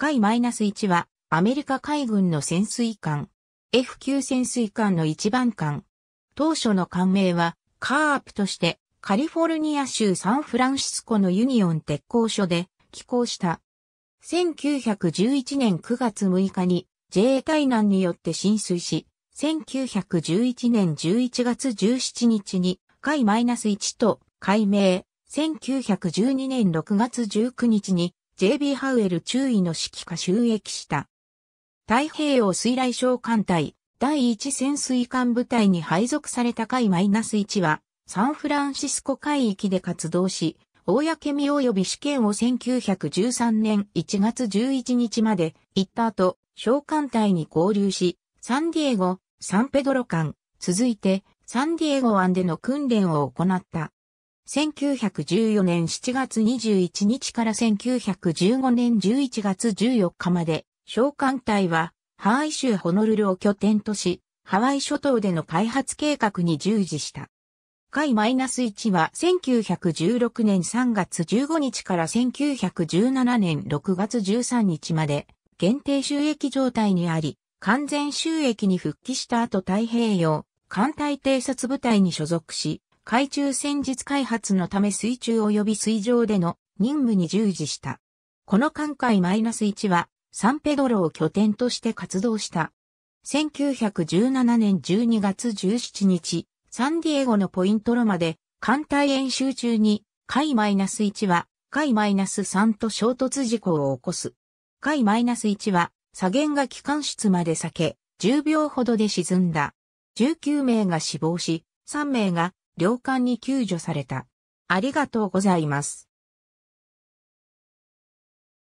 海 -1 は、アメリカ海軍の潜水艦。F9 潜水艦の一番艦。当初の艦名は、カープとして、カリフォルニア州サンフランシスコのユニオン鉄工所で寄港した。1911年9月6日に自衛隊難によって浸水し、1911年11月17日に海 -1 と改名、1912年6月19日に JB ハウエル中尉の指揮下収益した。太平洋水雷小艦隊第1潜水艦部隊に配属された海 -1 はサンフランシスコ海域で活動し、公身及び試験を1913年1月11日まで行った後、小艦隊に合流し、サンディエゴ、サンペドロ艦、続いてサンディエゴ湾での訓練を行った。1914年7月21日から1915年11月14日まで、小艦隊は、ハワイ州ホノルルを拠点とし、ハワイ諸島での開発計画に従事した。海 -1 は1916年3月15日から1917年6月13日まで限定収益状態にあり、完全収益に復帰した後太平洋艦隊偵察部隊に所属し、海中戦術開発のため水中及び水上での任務に従事した。この艦海マイナス -1 はサンペドロを拠点として活動した。1917年12月17日、サンディエゴのポイントロマで艦隊演習中に海マイナス -1 は海マイナス -3 と衝突事故を起こす。海マイナス -1 は左舷が機関室まで避け、10秒ほどで沈んだ。19名が死亡し、3名が領艦に救助された。ありがとうございます。